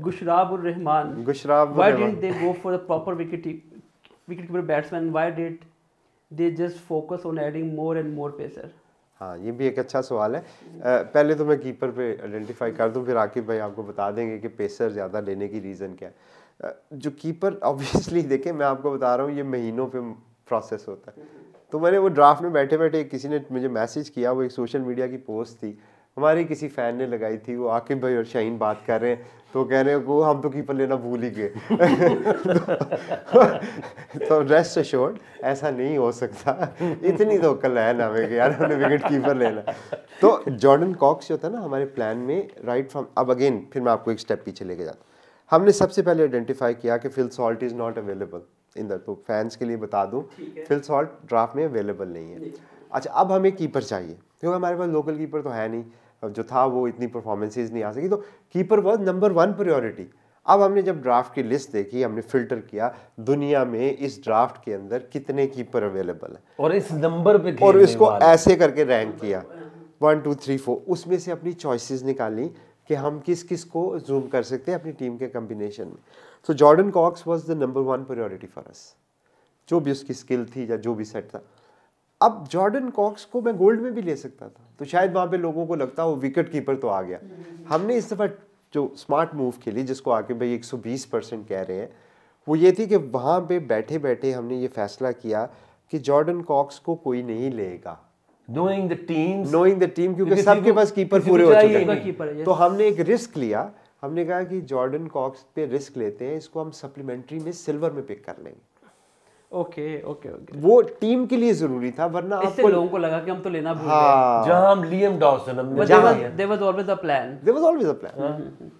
Gushrabur Rahman. Why didn't they go for the proper wicket batsman? Why did they just focus on adding more and more pacer? हाँ ये भी एक अच्छा सवाल है पहले तो मैं कीपर पे आइडेंटिफाई कर दूँ फिर आकिब भाई आपको बता देंगे कि पेसर ज़्यादा लेने की रीज़न क्या है जो कीपर ऑब्वियसली देखें मैं आपको बता रहा हूँ ये महीनों पे प्रोसेस होता है तो मैंने वो ड्राफ्ट में बैठे बैठे किसी ने मुझे मैसेज किया वो एक सोशल मीडिया की पोस्ट थी हमारे किसी फ़ैन ने लगाई थी वो आकिब भाई और शाहीन बात कर रहे हैं तो कह रहे हैं वो हम तो कीपर लेना भूल ही गए तो रेस्ट अशोर्ड ऐसा नहीं हो सकता इतनी तो कल है ना कि यार हमने विकेट कीपर लेना तो जॉर्डन कॉक्स जो था ना हमारे प्लान में राइट फ्रॉम अब अगेन फिर मैं आपको एक स्टेप पीछे लेके जाता हमने सबसे पहले आइडेंटिफाई किया कि Phil Salt is not available in the तो फैंस के लिए बता दूँ फिल सॉल्ट ड्राफ्ट में अवेलेबल नहीं है अच्छा अब हमें कीपर चाहिए क्योंकि हमारे पास लोकल कीपर तो है नहीं जो था वो इतनी परफॉर्मेंसेज नहीं आ सकी तो keeper was number one priority अब हमने जब ड्राफ्ट की लिस्ट देखी हमने फिल्टर किया दुनिया में इस ड्राफ्ट के अंदर कितने कीपर अवेलेबल है और इस नंबर पे और इसको ऐसे करके रैंक किया वन टू थ्री फोर उसमें से अपनी चॉइसेस निकाली कि हम किस किस को जूम कर सकते हैं अपनी टीम के कम्बिनेशन में so Jordan Cox was the number one priority for us जो भी उसकी स्किल थी या जो भी सेट था अब जॉर्डन कॉक्स को मैं गोल्ड में भी ले सकता था तो शायद वहाँ पे लोगों को लगता वो विकेट कीपर तो आ गया हमने इस दफ़ा जो स्मार्ट मूव के लिए जिसको आके भाई 120 परसेंट कह रहे हैं वो ये थी कि वहाँ पे बैठे बैठे हमने ये फैसला किया कि जॉर्डन कॉक्स को कोई नहीं लेगा knowing the team knowing the team क्योंकि सबके पास कीपर पूरे हो चुके हैं तो हमने एक रिस्क लिया हमने कहा कि जॉर्डन कॉक्स पे रिस्क लेते हैं इसको हम सप्लीमेंट्री में सिल्वर में पिक कर लेंगे ओके ओके ओके वो टीम के लिए जरूरी था वरना आपको लोगों को लगा कि हम तो लेना भूल हाँ। गए जहां हम लियम डॉसन हमने जहां there was always a plan there was always a plan